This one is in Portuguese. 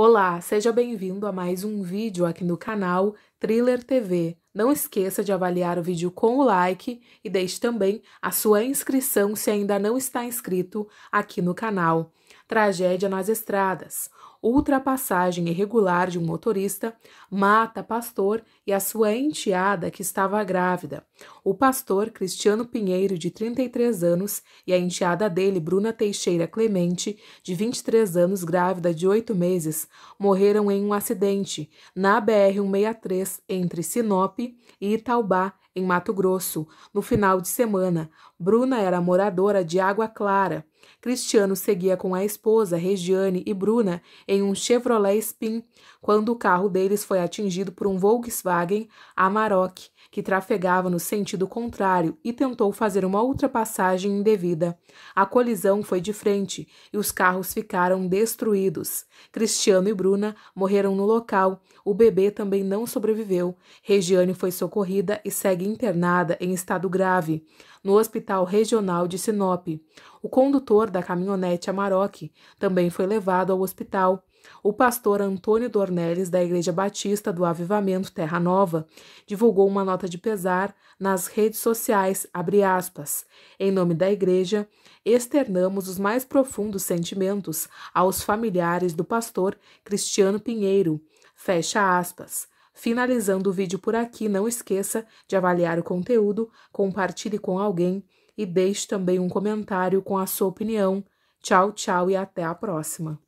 Olá, seja bem-vindo a mais um vídeo aqui no canal Thriller TV. Não esqueça de avaliar o vídeo com o like e deixe também a sua inscrição se ainda não está inscrito aqui no canal. Tragédia nas Estradas ultrapassagem irregular de um motorista, mata pastor e a sua enteada que estava grávida. O pastor Cristiano Pinheiro, de 33 anos, e a enteada dele, Bruna Teixeira Clemente, de 23 anos, grávida de 8 meses, morreram em um acidente na BR-163 entre Sinop e Itaubá, em Mato Grosso, no final de semana. Bruna era moradora de Água Clara. Cristiano seguia com a esposa, Regiane e Bruna, em um Chevrolet Spin quando o carro deles foi atingido por um Volkswagen Amarok que trafegava no sentido contrário e tentou fazer uma ultrapassagem indevida. A colisão foi de frente e os carros ficaram destruídos. Cristiano e Bruna morreram no local. O bebê também não sobreviveu. Regiane foi socorrida e segue internada em estado grave no Hospital Regional de Sinop. O condutor da caminhonete Amarok também foi levado ao hospital. O pastor Antônio Dornelles, da Igreja Batista do Avivamento Terra Nova, divulgou uma nota de pesar nas redes sociais, aspas, Em nome da Igreja, externamos os mais profundos sentimentos aos familiares do pastor Cristiano Pinheiro, fecha aspas. Finalizando o vídeo por aqui, não esqueça de avaliar o conteúdo, compartilhe com alguém e deixe também um comentário com a sua opinião. Tchau, tchau e até a próxima!